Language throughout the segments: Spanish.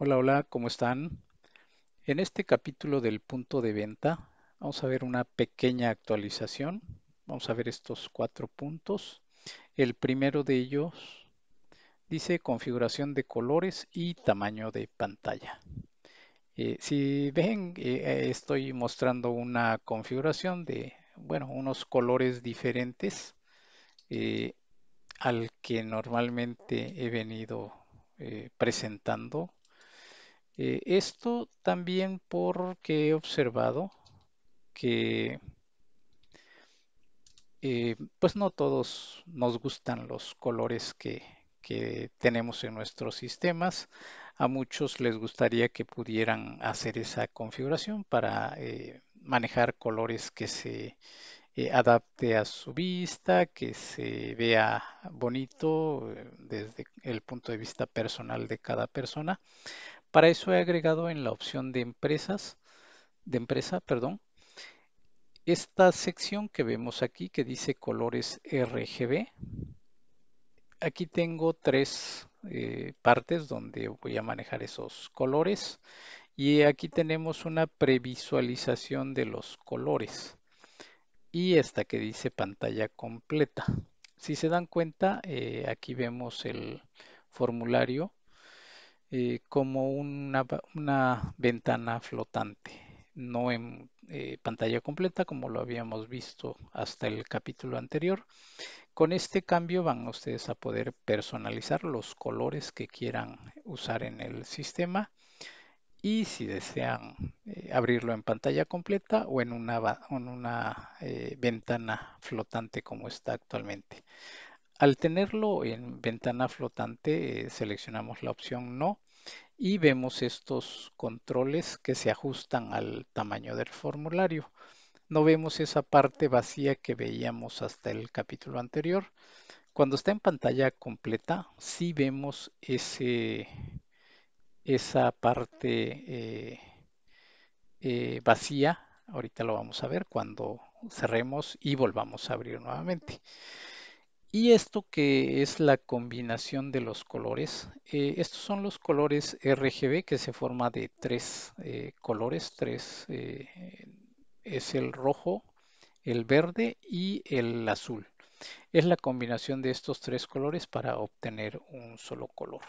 Hola, hola, ¿cómo están? En este capítulo del punto de venta vamos a ver una pequeña actualización. Vamos a ver estos cuatro puntos. El primero de ellos dice configuración de colores y tamaño de pantalla. Eh, si ven, eh, eh, estoy mostrando una configuración de, bueno, unos colores diferentes al que normalmente he venido presentando eh, esto también porque he observado que eh, pues no todos nos gustan los colores que, tenemos en nuestros sistemas. A muchos les gustaría que pudieran hacer esa configuración para eh, manejar colores que se adapte a su vista, que se vea bonito desde el punto de vista personal de cada persona. Para eso he agregado en la opción de empresas, de empresa, perdón, esta sección que vemos aquí que dice colores RGB. Aquí tengo tres eh, partes donde voy a manejar esos colores y aquí tenemos una previsualización de los colores y esta que dice pantalla completa. Si se dan cuenta, eh, aquí vemos el formulario eh, como una, ventana flotante, no en eh, pantalla completa como lo habíamos visto hasta el capítulo anterior. Con este cambio van ustedes a poder personalizar los colores que quieran usar en el sistema y si desean eh, abrirlo en pantalla completa o en una, en una ventana flotante como está actualmente. Al tenerlo en ventana flotante, eh, seleccionamos la opción No y vemos estos controles que se ajustan al tamaño del formulario. No vemos esa parte vacía que veíamos hasta el capítulo anterior. Cuando está en pantalla completa, sí vemos ese, esa parte eh, eh, vacía. Ahorita lo vamos a ver cuando cerremos y volvamos a abrir nuevamente. Y esto que es la combinación de los colores, eh, estos son los colores RGB que se forma de tres eh, colores, tres eh, es el rojo, el verde y el azul. Es la combinación de estos tres colores para obtener un solo color.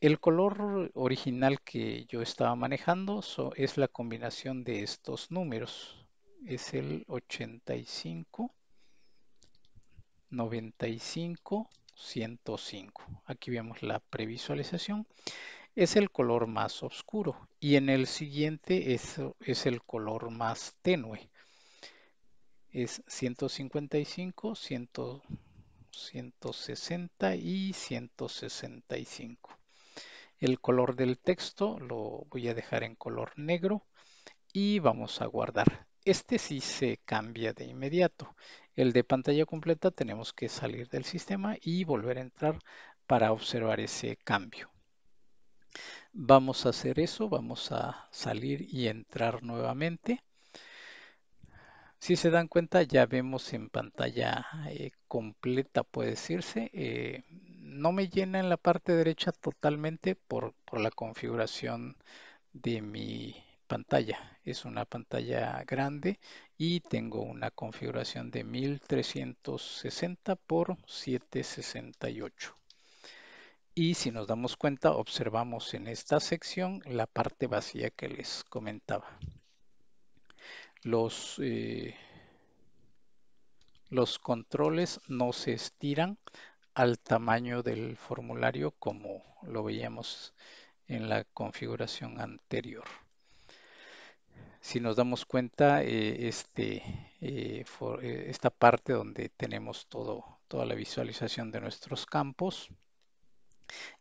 El color original que yo estaba manejando es la combinación de estos números. Es el 85 95 105 aquí vemos la previsualización es el color más oscuro y en el siguiente es, el color más tenue es 155 160 y 165 el color del texto lo voy a dejar en color negro y vamos a guardar este sí se cambia de inmediato el de pantalla completa, tenemos que salir del sistema y volver a entrar para observar ese cambio. Vamos a hacer eso, vamos a salir y entrar nuevamente. Si se dan cuenta, ya vemos en pantalla eh, completa, puede decirse. Eh, no me llena en la parte derecha totalmente por la configuración de mi pantalla. Es una pantalla grande y tengo una configuración de 1360 por 768. Y si nos damos cuenta, observamos en esta sección la parte vacía que les comentaba. Los, eh, los controles no se estiran al tamaño del formulario como lo veíamos en la configuración anterior si nos damos cuenta, eh, este, eh, eh, esta parte donde tenemos toda la visualización de nuestros campos,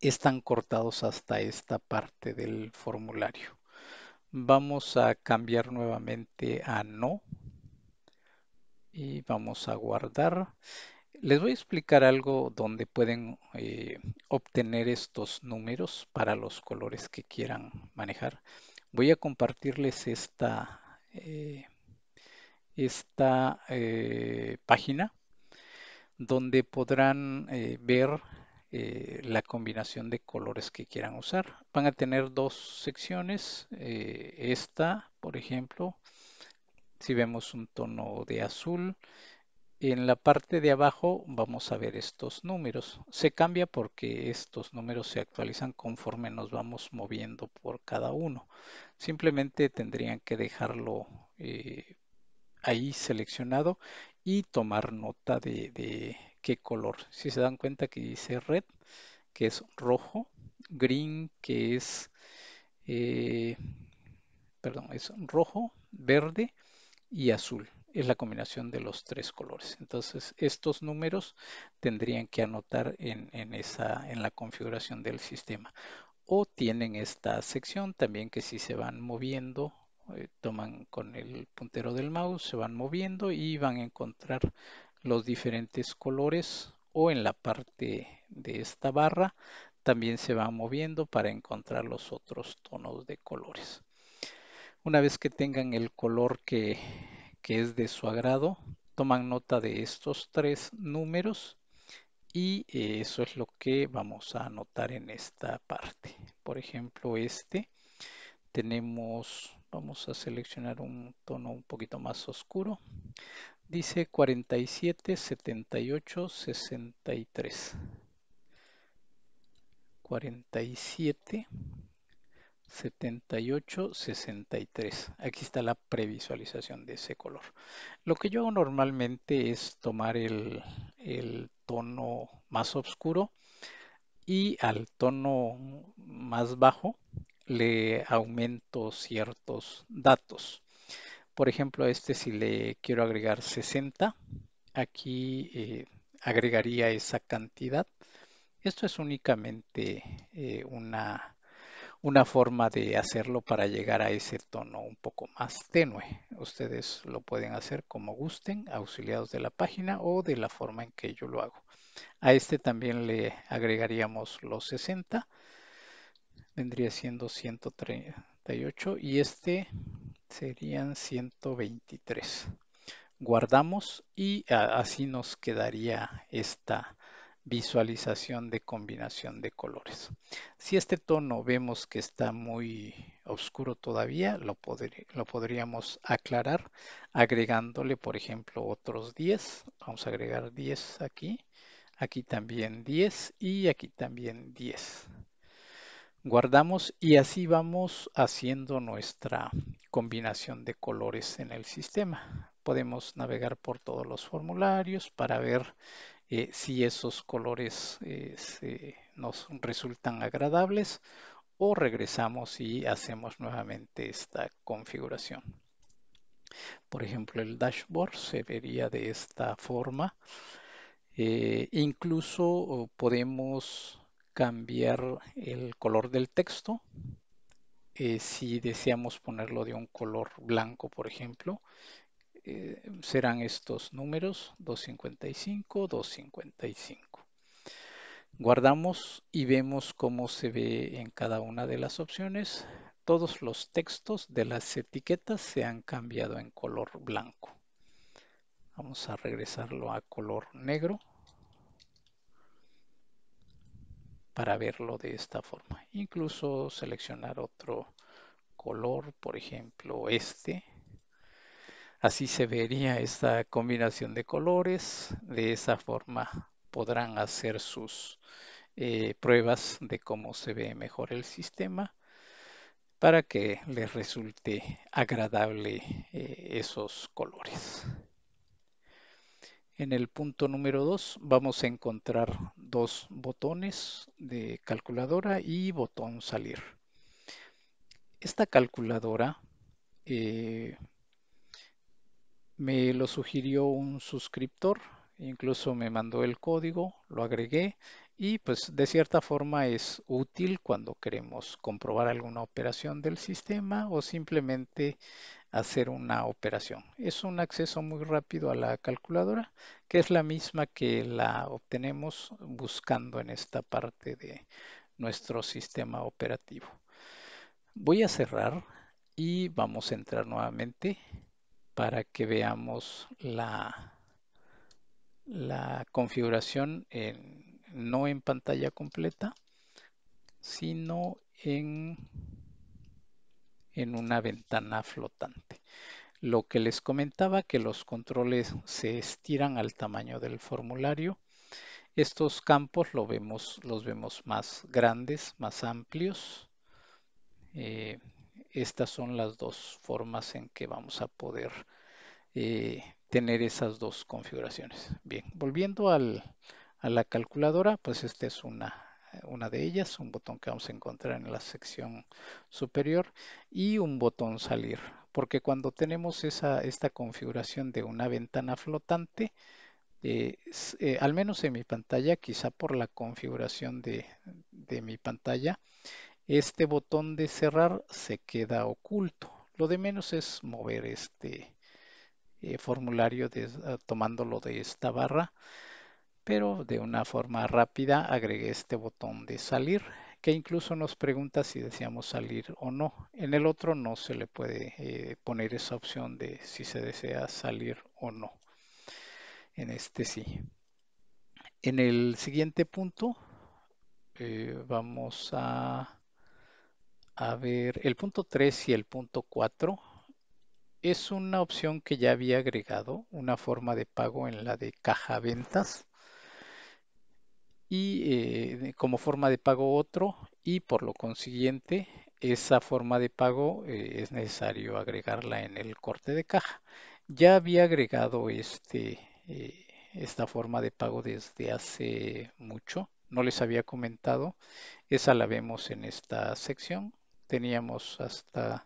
están cortados hasta esta parte del formulario. Vamos a cambiar nuevamente a no y vamos a guardar. Les voy a explicar algo donde pueden obtener estos números para los colores que quieran manejar voy a compartirles esta, eh, esta eh, página donde podrán eh, ver la combinación de colores que quieran usar. Van a tener dos secciones. esta, por ejemplo, si vemos un tono de azul, en la parte de abajo vamos a ver estos números. Se cambia porque estos números se actualizan conforme nos vamos moviendo por cada uno. Simplemente tendrían que dejarlo eh, ahí seleccionado y tomar nota de, qué color. Si se dan cuenta que dice red, que es rojo, green, que es, eh, perdón, es rojo, verde y azul es la combinación de los tres colores. Entonces, estos números tendrían que anotar en, esa, en la configuración del sistema. O tienen esta sección también que si se van moviendo, eh, toman con el puntero del mouse, se van moviendo y van a encontrar los diferentes colores o en la parte de esta barra también se van moviendo para encontrar los otros tonos de colores. Una vez que tengan el color que, que es de su agrado, toman nota de estos tres números y eh, eso es lo que vamos a anotar en esta parte. Por ejemplo, este tenemos, vamos a seleccionar un tono un poquito más oscuro. Dice 47, 78, 63. 47, 78, 63. Aquí está la previsualización de ese color. Lo que yo hago normalmente es tomar el, tono más oscuro y al tono más bajo le aumento ciertos datos. Por ejemplo, a este si le quiero agregar 60, aquí eh, agregaría esa cantidad. Esto es únicamente eh, una una forma de hacerlo para llegar a ese tono un poco más tenue. Ustedes lo pueden hacer como gusten, auxiliados de la página o de la forma en que yo lo hago. A este también le agregaríamos los 60, vendría siendo 138 y este serían 123. Guardamos y así nos quedaría esta visualización de combinación de colores. Si este tono vemos que está muy oscuro todavía, lo, lo podríamos aclarar agregándole, por ejemplo, otros 10. Vamos a agregar 10 aquí, aquí también 10 y aquí también 10. Guardamos y así vamos haciendo nuestra combinación de colores en el sistema. Podemos navegar por todos los formularios para ver eh, si esos colores eh, nos resultan agradables o regresamos y hacemos nuevamente esta configuración. Por ejemplo, el dashboard se vería de esta forma. Eh, incluso podemos cambiar el color del texto. si deseamos ponerlo de un color blanco, por ejemplo, eh, serán estos números 255, 255. Guardamos y vemos cómo se ve en cada una de las opciones. Todos los textos de las etiquetas se han cambiado en color blanco. Vamos a regresarlo a color negro para verlo de esta forma. Incluso seleccionar otro color, por ejemplo este Así se vería esta combinación de colores. De esa forma podrán hacer sus eh, pruebas de cómo se ve mejor el sistema para que les resulte agradable eh, esos colores. En el punto número 2 vamos a encontrar dos botones de calculadora y botón salir. Esta calculadora eh, me lo sugirió un suscriptor, incluso me mandó el código, lo agregué y pues de cierta forma es útil cuando queremos comprobar alguna operación del sistema o simplemente hacer una operación. Es un acceso muy rápido a la calculadora que es la misma que la obtenemos buscando en esta parte de nuestro sistema operativo. Voy a cerrar y vamos a entrar nuevamente para que veamos la, la configuración no en pantalla completa, sino en, en una ventana flotante. Lo que les comentaba que los controles se estiran al tamaño del formulario. Estos campos lo vemos, los vemos más grandes, más amplios. Eh, estas son las dos formas en que vamos a poder eh, tener esas dos configuraciones. Bien, volviendo a la calculadora, pues esta es una, de ellas, un botón que vamos a encontrar en la sección superior y un botón salir, porque cuando tenemos esa, esta configuración de una ventana flotante, eh, eh, al menos en mi pantalla, quizá por la configuración de, de mi pantalla, este botón de cerrar se queda oculto. Lo de menos es mover este eh, formulario ah, tomándolo de esta barra, pero de una forma rápida agregué este botón de salir que incluso nos pregunta si deseamos salir o no. En el otro no se le puede eh, poner esa opción de si se desea salir o no. En este sí. En el siguiente punto eh, vamos a a ver, el punto 3 y el punto 4 es una opción que ya había agregado, una forma de pago en la de caja ventas y eh, como forma de pago otro y por lo consiguiente esa forma de pago eh, es necesario agregarla en el corte de caja. Ya había agregado este, eh, esta forma de pago desde hace mucho, no les había comentado, esa la vemos en esta sección teníamos hasta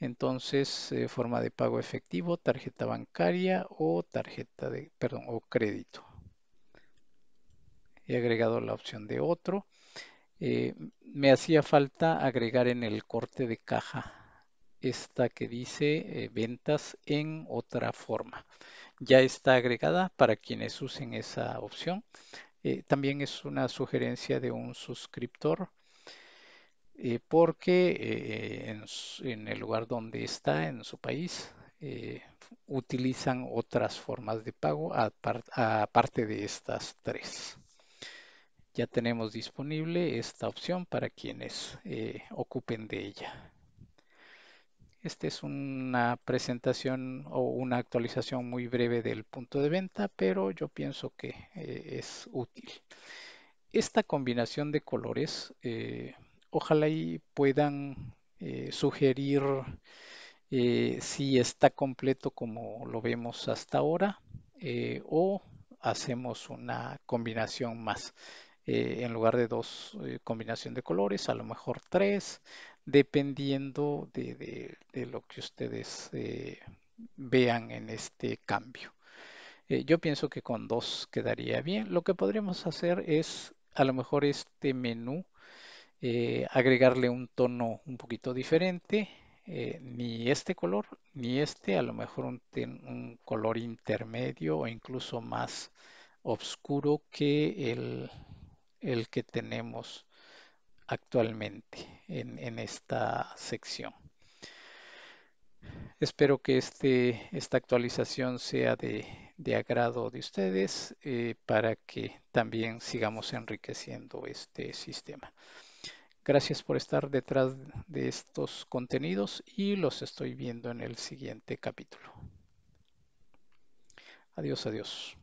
entonces eh, forma de pago efectivo, tarjeta bancaria o tarjeta de, perdón, o crédito. He agregado la opción de otro. Eh, me hacía falta agregar en el corte de caja esta que dice eh, ventas en otra forma. Ya está agregada para quienes usen esa opción. también es una sugerencia de un suscriptor eh, porque eh, en, el lugar donde está, en su país, eh, utilizan otras formas de pago aparte de estas tres. Ya tenemos disponible esta opción para quienes ocupen de ella. Esta es una presentación o una actualización muy breve del punto de venta, pero yo pienso que es útil. Esta combinación de colores ojalá y puedan eh, sugerir eh, si está completo como lo vemos hasta ahora eh, o hacemos una combinación más. en lugar de dos combinación de colores, a lo mejor tres, dependiendo de, de lo que ustedes vean en este cambio. yo pienso que con dos quedaría bien. Lo que podríamos hacer es a lo mejor este menú eh, agregarle un tono un poquito diferente, eh, ni este color, ni este, a lo mejor un, color intermedio o incluso más oscuro que el, el que tenemos actualmente en, en, esta sección. Espero que este, esta actualización sea de, de agrado de ustedes eh, para que también sigamos enriqueciendo este sistema. Gracias por estar detrás de estos contenidos y los estoy viendo en el siguiente capítulo. Adiós, adiós.